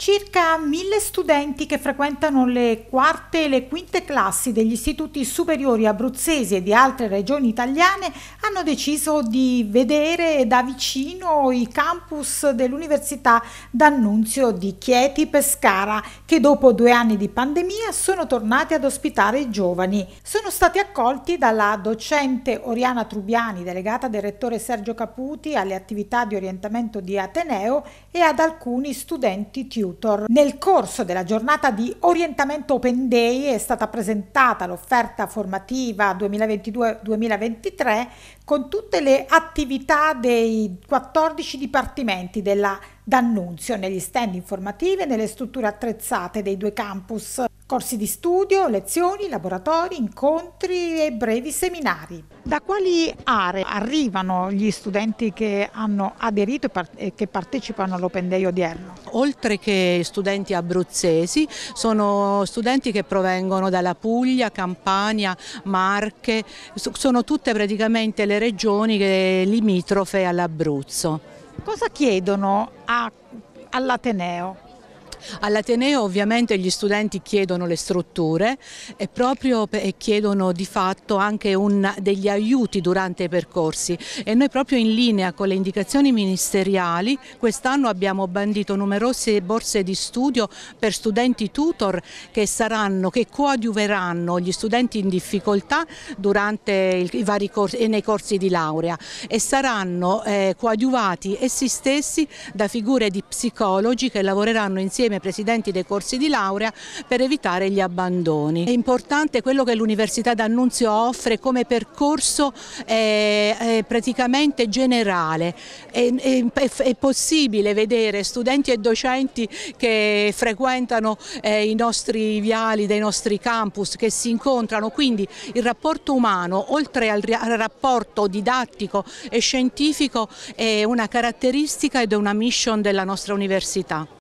Circa mille studenti che frequentano le quarte e le quinte classi degli istituti superiori abruzzesi e di altre regioni italiane hanno deciso di vedere da vicino i campus dell'Università d'Annunzio di Chieti Pescara che dopo due anni di pandemia sono tornati ad ospitare i giovani. Sono stati accolti dalla docente Oriana Trubiani, delegata del rettore Sergio Caputi alle attività di orientamento di Ateneo e ad alcuni studenti TU tutor. Nel corso della giornata di orientamento Open Day è stata presentata l'offerta formativa 2022-2023 con tutte le attività dei 14 dipartimenti della D'Annunzio negli stand informativi e nelle strutture attrezzate dei due campus corsi di studio, lezioni, laboratori, incontri e brevi seminari. Da quali aree arrivano gli studenti che hanno aderito e che partecipano all'Open Day odierno? Oltre che studenti abruzzesi, sono studenti che provengono dalla Puglia, Campania, Marche, sono tutte praticamente le regioni limitrofe all'Abruzzo. Cosa chiedono all'Ateneo? All'Ateneo ovviamente gli studenti chiedono le strutture e proprio e chiedono di fatto anche un, degli aiuti durante i percorsi e noi proprio in linea con le indicazioni ministeriali quest'anno abbiamo bandito numerose borse di studio per studenti tutor che saranno, che coadiuveranno gli studenti in difficoltà durante il, i vari corsi, nei corsi di laurea e saranno eh, coadiuvati essi stessi da figure di psicologi che lavoreranno insieme insieme ai presidenti dei corsi di laurea per evitare gli abbandoni. È importante quello che l'Università d'Annunzio offre come percorso eh, eh praticamente generale. È, è, è, possibile vedere studenti e docenti che frequentano eh, i nostri viali dei nostri campus, che si incontrano, quindi il rapporto umano, oltre al, al rapporto didattico e scientifico, è una caratteristica ed è una mission della nostra università.